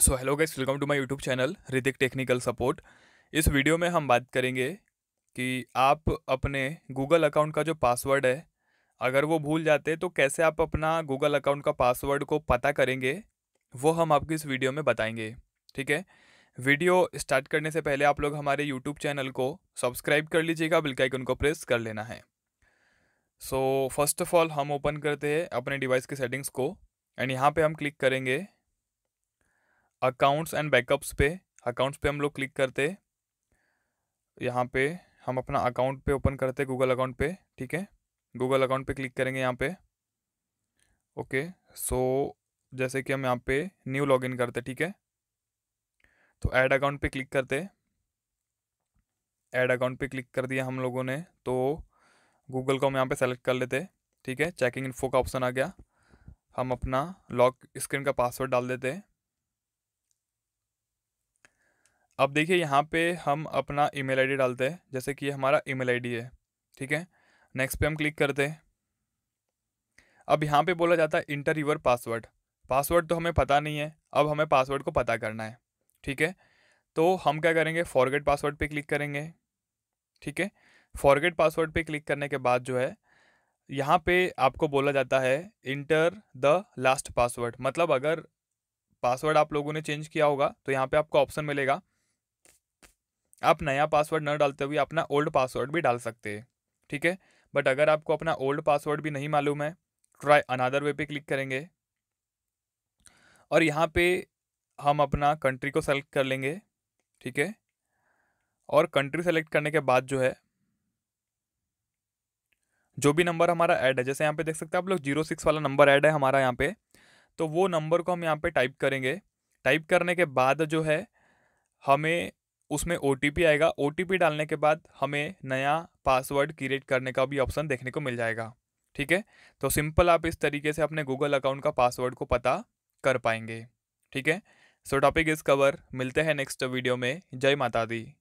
so hello guys welcome to my YouTube channel Ritik technical support इस video में हम बात करेंगे कि आप अपने गूगल अकाउंट का जो पासवर्ड है अगर वो भूल जाते तो कैसे आप अपना गूगल अकाउंट का पासवर्ड को पता करेंगे वो हम आपको इस वीडियो में बताएंगे ठीक है वीडियो स्टार्ट करने से पहले आप लोग हमारे यूट्यूब चैनल को सब्सक्राइब कर लीजिएगा बिल्काइकन को प्रेस कर लेना है सो फर्स्ट ऑफ ऑल हम ओपन करते हैं अपने डिवाइस के सेटिंग्स को एंड यहाँ पे हम क्लिक करेंगे अकाउंट्स एंड बैकअप्स पे अकाउंट्स पे हम लोग क्लिक करते यहाँ पे हम अपना अकाउंट पे ओपन करते गूगल अकाउंट पे ठीक है गूगल अकाउंट पे क्लिक करेंगे यहाँ पे ओके सो जैसे कि हम यहाँ पे न्यू लॉगिन करते ठीक है तो ऐड अकाउंट पे क्लिक करते ऐड अकाउंट पे क्लिक कर दिया हम लोगों ने तो गूगल को हम यहाँ पे सेलेक्ट कर लेते ठीक है चेकिंग इन्फो का ऑप्शन आ गया हम अपना लॉक स्क्रीन का पासवर्ड डाल देते हैं अब देखिए यहाँ पे हम अपना ईमेल आईडी डालते हैं जैसे कि हमारा ईमेल आईडी है ठीक है नेक्स्ट पे हम क्लिक करते हैं अब यहाँ पे बोला जाता है इंटर यूर पासवर्ड पासवर्ड तो हमें पता नहीं है अब हमें पासवर्ड को पता करना है ठीक है तो हम क्या करेंगे फॉरगेट पासवर्ड पे क्लिक करेंगे ठीक है फॉरगेट पासवर्ड पे क्लिक करने के बाद जो है यहाँ पे आपको बोला जाता है इंटर द लास्ट पासवर्ड मतलब अगर पासवर्ड आप लोगों ने चेंज किया होगा तो यहाँ पे आपको ऑप्शन मिलेगा आप नया पासवर्ड न डालते हुए अपना ओल्ड पासवर्ड भी डाल सकते हैं ठीक है बट अगर आपको अपना ओल्ड पासवर्ड भी नहीं मालूम है ट्राई अनादर वे पे क्लिक करेंगे और यहाँ पे हम अपना कंट्री को सेलेक्ट कर लेंगे ठीक है और कंट्री सेलेक्ट करने के बाद जो है जो भी नंबर हमारा ऐड है जैसे यहाँ पे देख सकते हैं आप लोग जीरो सिक्स वाला नंबर ऐड है हमारा यहाँ पे तो वो नंबर को हम यहाँ पे टाइप करेंगे टाइप करने के बाद जो है हमें उसमें ओ आएगा ओ डालने के बाद हमें नया पासवर्ड क्रिएट करने का भी ऑप्शन देखने को मिल जाएगा ठीक है तो सिंपल आप इस तरीके से अपने गूगल अकाउंट का पासवर्ड को पता कर पाएंगे ठीक है सो टॉपिक इज़ कवर मिलते हैं नेक्स्ट वीडियो में जय माता दी